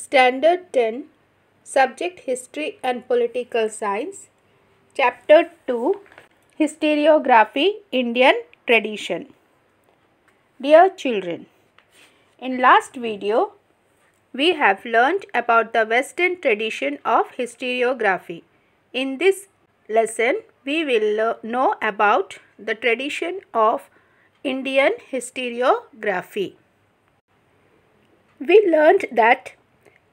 Standard 10 Subject History and Political Science Chapter 2 Historiography Indian Tradition Dear children, in last video we have learned about the western tradition of historiography. In this lesson we will know about the tradition of Indian historiography. We learned that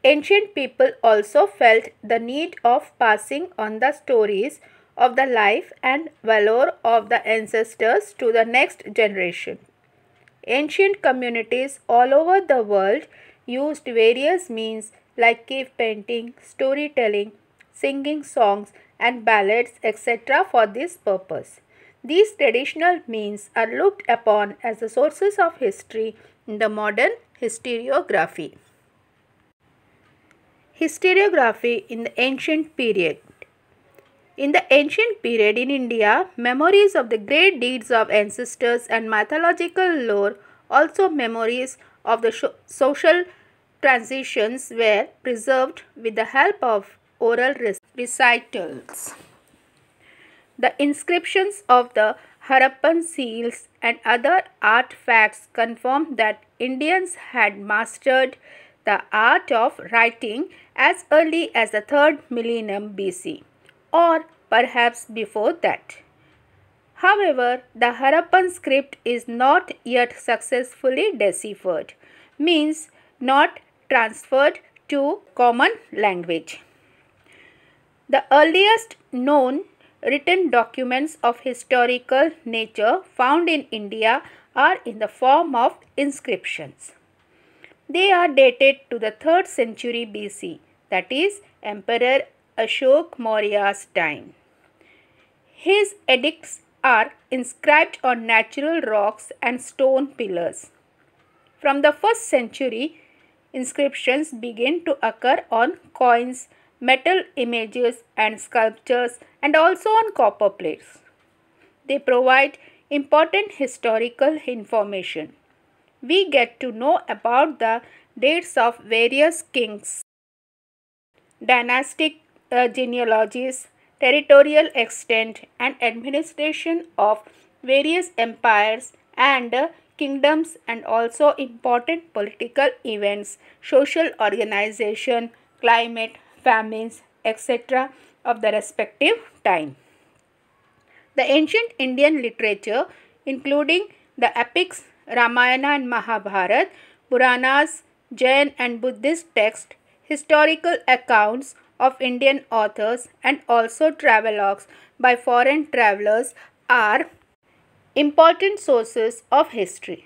Ancient people also felt the need of passing on the stories of the life and valor of the ancestors to the next generation. Ancient communities all over the world used various means like cave painting, storytelling, singing songs and ballads etc. for this purpose. These traditional means are looked upon as the sources of history in the modern historiography. Historiography in the ancient period. In the ancient period in India, memories of the great deeds of ancestors and mythological lore, also memories of the social transitions, were preserved with the help of oral recitals. The inscriptions of the Harappan seals and other artifacts confirm that Indians had mastered the art of writing as early as the 3rd millennium BC or perhaps before that. However, the Harappan script is not yet successfully deciphered, means not transferred to common language. The earliest known written documents of historical nature found in India are in the form of inscriptions. They are dated to the 3rd century BC, that is Emperor Ashok Maurya's time. His edicts are inscribed on natural rocks and stone pillars. From the 1st century, inscriptions begin to occur on coins, metal images and sculptures and also on copper plates. They provide important historical information we get to know about the dates of various kings, dynastic uh, genealogies, territorial extent and administration of various empires and uh, kingdoms and also important political events, social organization, climate, famines, etc. of the respective time. The ancient Indian literature including the epics, Ramayana and Mahabharata, Puranas, Jain and Buddhist texts, historical accounts of Indian authors, and also travelogues by foreign travelers are important sources of history.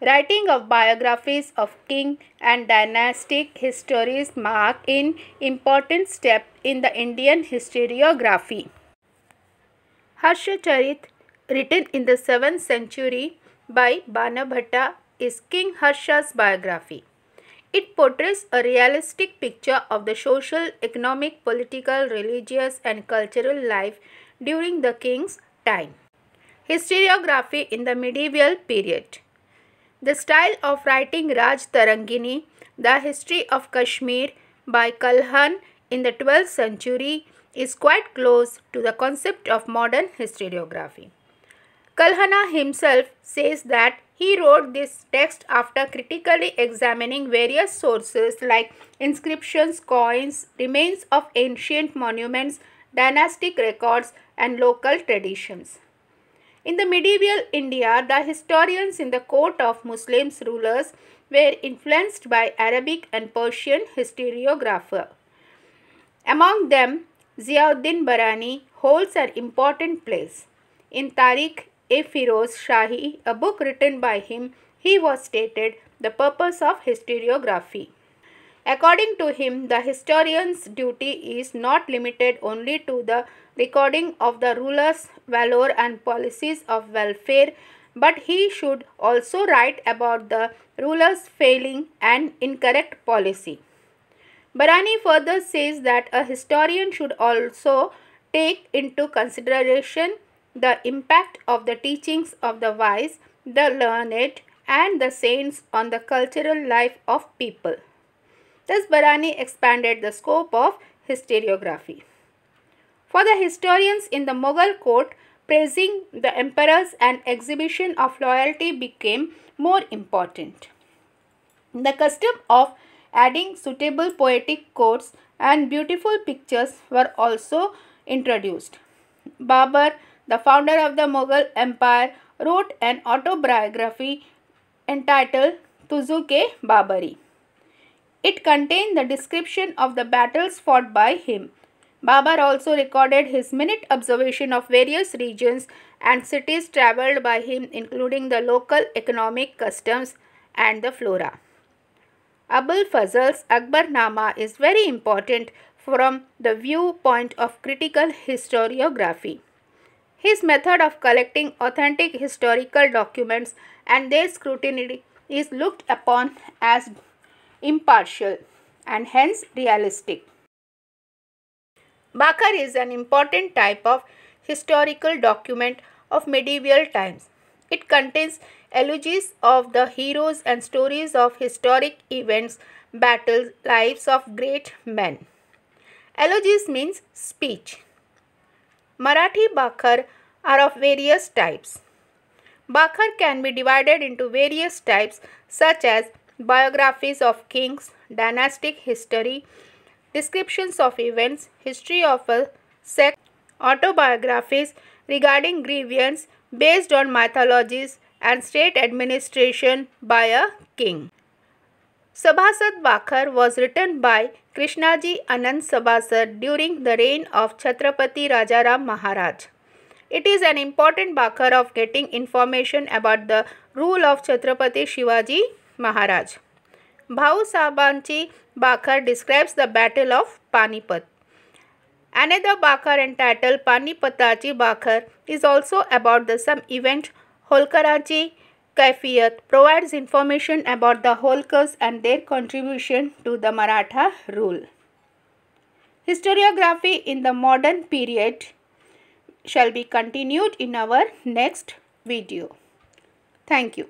Writing of biographies of king and dynastic histories mark an important step in the Indian historiography. Harshacharit, written in the 7th century, by Banabhatta is King Harsha's biography. It portrays a realistic picture of the social, economic, political, religious, and cultural life during the king's time. Historiography in the medieval period. The style of writing Raj Tarangini, The History of Kashmir by Kalhan in the 12th century is quite close to the concept of modern historiography. Kalhana himself says that he wrote this text after critically examining various sources like inscriptions, coins, remains of ancient monuments, dynastic records, and local traditions. In the medieval India, the historians in the court of Muslims rulers were influenced by Arabic and Persian historiographer. Among them, Ziauddin Barani holds an important place. In Tariq a. Firoz Shahi, a book written by him, he was stated the purpose of historiography. According to him, the historian's duty is not limited only to the recording of the rulers' valor and policies of welfare, but he should also write about the rulers' failing and incorrect policy. Barani further says that a historian should also take into consideration the impact of the teachings of the wise, the learned, and the saints on the cultural life of people. Thus, Barani expanded the scope of historiography. For the historians in the Mughal court, praising the emperors and exhibition of loyalty became more important. The custom of adding suitable poetic quotes and beautiful pictures were also introduced. Babar, the founder of the Mughal Empire, wrote an autobiography entitled Tuzuke Babari. It contained the description of the battles fought by him. Babar also recorded his minute observation of various regions and cities traveled by him including the local economic customs and the flora. Abul Fazl's Akbar Nama is very important from the viewpoint of critical historiography. His method of collecting authentic historical documents and their scrutiny is looked upon as impartial and hence realistic. Bakar is an important type of historical document of medieval times. It contains elegies of the heroes and stories of historic events, battles, lives of great men. Elegies means speech. Marathi bakhar are of various types. Bakhar can be divided into various types such as biographies of kings, dynastic history, descriptions of events, history of a sect, autobiographies regarding grievance based on mythologies and state administration by a king. Sabhasad Bakhar was written by Krishnaji Anand Sabhasad during the reign of Chhatrapati Rajaram Maharaj. It is an important Bakhar of getting information about the rule of Chhatrapati Shivaji Maharaj. Bhau Sabanchi Bakhar describes the Battle of Panipat. Another Bakhar entitled Panipatachi Bakhar is also about the some event Holkaraji. Kaifiyat provides information about the Holkers and their contribution to the Maratha rule. Historiography in the modern period shall be continued in our next video. Thank you.